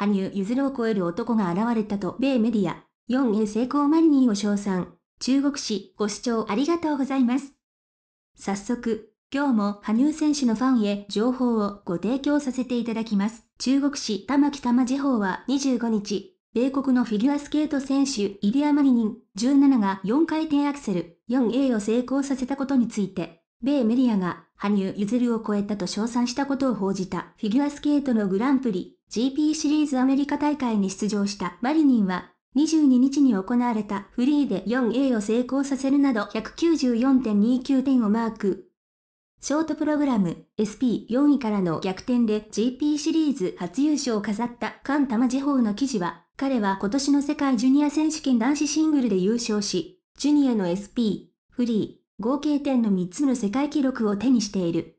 羽生結弦を超える男が現れたと米メディア、4A 成功マリニーを称賛。中国史ご視聴ありがとうございます。早速、今日も羽生選手のファンへ情報をご提供させていただきます。中国史玉木玉次報は25日、米国のフィギュアスケート選手イリア・マリニン17が4回転アクセル 4A を成功させたことについて、米メディアが羽生結弦を超えたと称賛したことを報じたフィギュアスケートのグランプリ GP シリーズアメリカ大会に出場したマリニンは、22日に行われたフリーで 4A を成功させるなど194.29点をマーク。ショートプログラム SP4 位からの逆転で GP シリーズ初優勝を飾ったカンタマジホーの記事は、彼は今年の世界ジュニア選手権男子シングルで優勝し、ジュニアの SP、フリー、合計点の3つの世界記録を手にしている。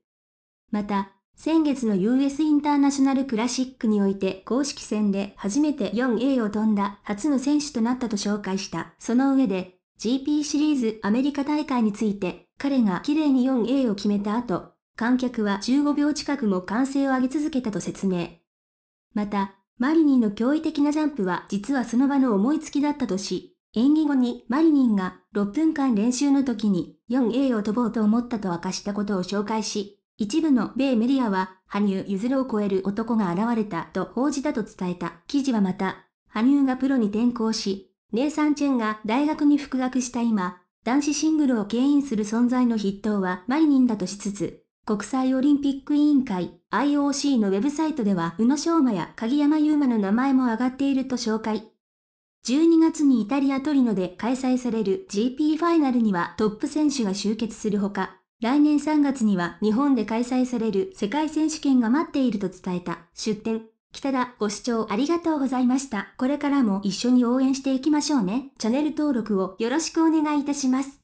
また、先月の US インターナショナルクラシックにおいて公式戦で初めて 4A を飛んだ初の選手となったと紹介した。その上で GP シリーズアメリカ大会について彼が綺麗に 4A を決めた後、観客は15秒近くも歓声を上げ続けたと説明。また、マリニンの驚異的なジャンプは実はその場の思いつきだったとし、演技後にマリニンが6分間練習の時に 4A を飛ぼうと思ったと明かしたことを紹介し、一部の米メディアは、羽生譲るを超える男が現れたと報じたと伝えた記事はまた、羽生がプロに転向し、ネイサン・チェンが大学に復学した今、男子シングルを牽引する存在の筆頭はマリニンだとしつつ、国際オリンピック委員会 IOC のウェブサイトでは宇野昌磨や鍵山優真の名前も上がっていると紹介。12月にイタリアトリノで開催される GP ファイナルにはトップ選手が集結するほか、来年3月には日本で開催される世界選手権が待っていると伝えた出展。北田、ご視聴ありがとうございました。これからも一緒に応援していきましょうね。チャンネル登録をよろしくお願いいたします。